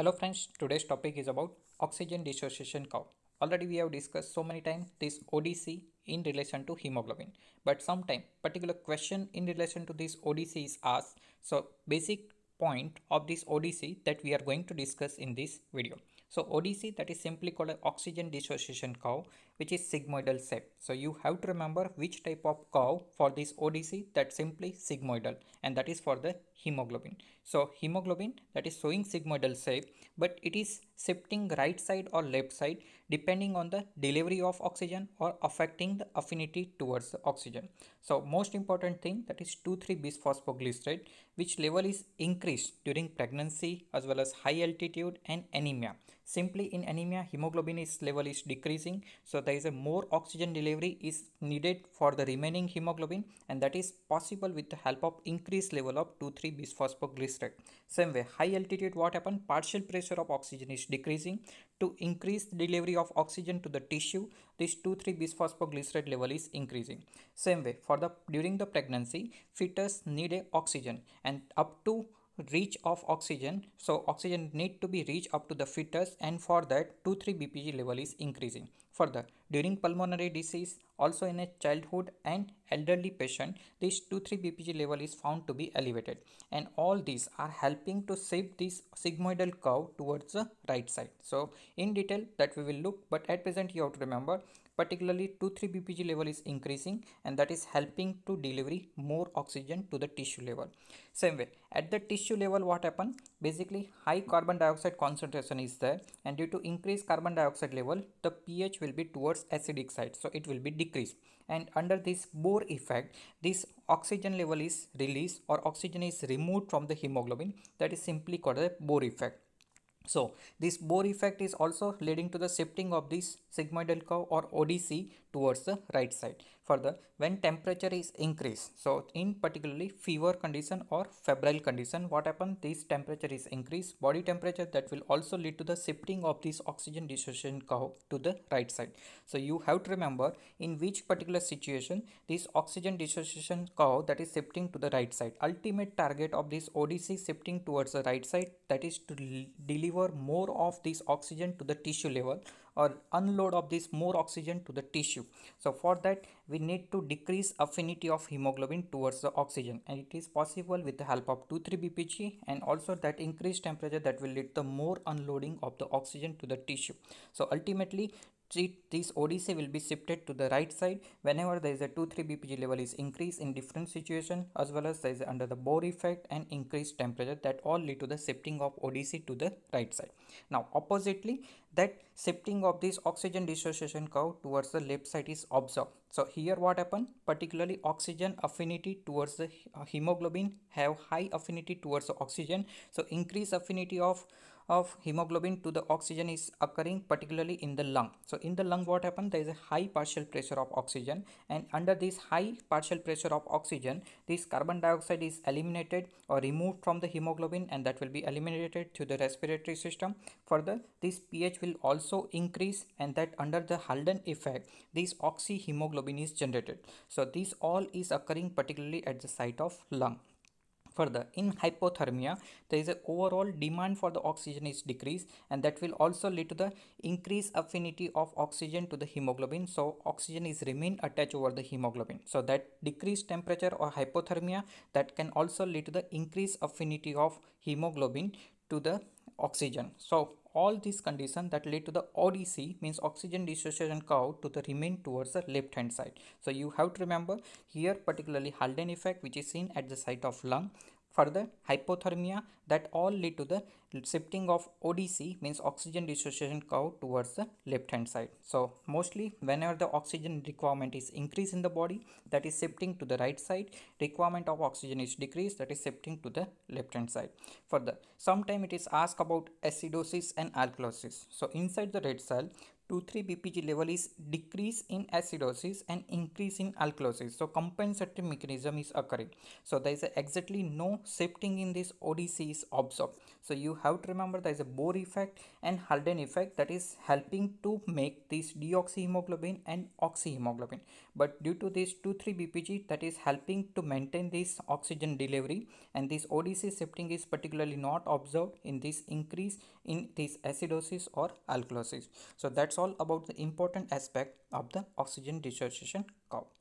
Hello friends, today's topic is about oxygen dissociation curve. Already we have discussed so many times this ODC in relation to hemoglobin. But sometime particular question in relation to this ODC is asked. So basic point of this ODC that we are going to discuss in this video. So ODC that is simply called oxygen dissociation curve which is sigmoidal shape. So you have to remember which type of curve for this ODC that simply sigmoidal and that is for the hemoglobin. So hemoglobin that is showing sigmoidal shape but it is shifting right side or left side depending on the delivery of oxygen or affecting the affinity towards the oxygen. So most important thing that is bisphosphoglycerate, which level is increased during pregnancy as well as high altitude and anemia. Simply in anemia, hemoglobin is level is decreasing. So there is a more oxygen delivery is needed for the remaining hemoglobin and that is possible with the help of increased level of 2,3-bisphosphoglycerate. Same way, high altitude what happen? Partial pressure of oxygen is decreasing. To increase delivery of oxygen to the tissue, this 2,3-bisphosphoglycerate level is increasing. Same way, for the during the pregnancy, fetus need a oxygen and up to reach of oxygen so oxygen need to be reached up to the fetus and for that 2 3 bpg level is increasing further during pulmonary disease, also in a childhood and elderly patient, this 2-3 BPG level is found to be elevated. And all these are helping to shape this sigmoidal curve towards the right side. So in detail that we will look, but at present you have to remember, particularly 2-3 BPG level is increasing and that is helping to deliver more oxygen to the tissue level. Same way, at the tissue level what happens? Basically high carbon dioxide concentration is there and due to increased carbon dioxide level, the pH will be towards towards acidic side so it will be decreased and under this Bohr effect this oxygen level is released or oxygen is removed from the hemoglobin that is simply called a Bohr effect so this Bohr effect is also leading to the shifting of this sigmoidal curve or ODC towards the right side. Further, when temperature is increased, so in particularly fever condition or febrile condition, what happens? This temperature is increased, body temperature that will also lead to the shifting of this oxygen dissociation curve to the right side. So you have to remember in which particular situation this oxygen dissociation curve that is shifting to the right side. Ultimate target of this ODC shifting towards the right side that is to deliver deliver more of this oxygen to the tissue level or unload of this more oxygen to the tissue so for that we need to decrease affinity of hemoglobin towards the oxygen and it is possible with the help of 2,3 bpg and also that increased temperature that will lead to more unloading of the oxygen to the tissue so ultimately this ODC will be shifted to the right side whenever there is a two-three BPG level is increased in different situation as well as there is under the Bohr effect and increased temperature that all lead to the shifting of ODC to the right side. Now oppositely that shifting of this oxygen dissociation curve towards the left side is observed. So here what happened particularly oxygen affinity towards the uh, hemoglobin have high affinity towards the oxygen. So increased affinity of of hemoglobin to the oxygen is occurring particularly in the lung. So in the lung what happens there is a high partial pressure of oxygen and under this high partial pressure of oxygen this carbon dioxide is eliminated or removed from the hemoglobin and that will be eliminated through the respiratory system. Further this pH will also increase and that under the Halden effect this oxyhemoglobin is generated. So this all is occurring particularly at the site of lung. Further, in hypothermia, there is an overall demand for the oxygen is decreased and that will also lead to the increased affinity of oxygen to the hemoglobin. So, oxygen is remain attached over the hemoglobin. So, that decreased temperature or hypothermia that can also lead to the increased affinity of hemoglobin to the oxygen. So, all these conditions that lead to the ODC means oxygen dissociation curve to the remain towards the left hand side. So you have to remember here particularly Halden effect which is seen at the site of lung Further, hypothermia that all lead to the shifting of ODC means oxygen dissociation curve towards the left hand side. So mostly whenever the oxygen requirement is increased in the body that is shifting to the right side, requirement of oxygen is decreased that is shifting to the left hand side. Further, sometime it is asked about acidosis and alkalosis. So inside the red cell 2,3 BPG level is decrease in acidosis and increase in alkalosis. So compensatory mechanism is occurring. So there is exactly no shifting in this ODC is observed. So you have to remember there is a Bohr effect and Halden effect that is helping to make this deoxyhemoglobin and oxyhemoglobin. But due to this 2,3 BPG that is helping to maintain this oxygen delivery and this ODC shifting is particularly not observed in this increase in this acidosis or alkalosis. So that's all about the important aspect of the oxygen dissociation curve.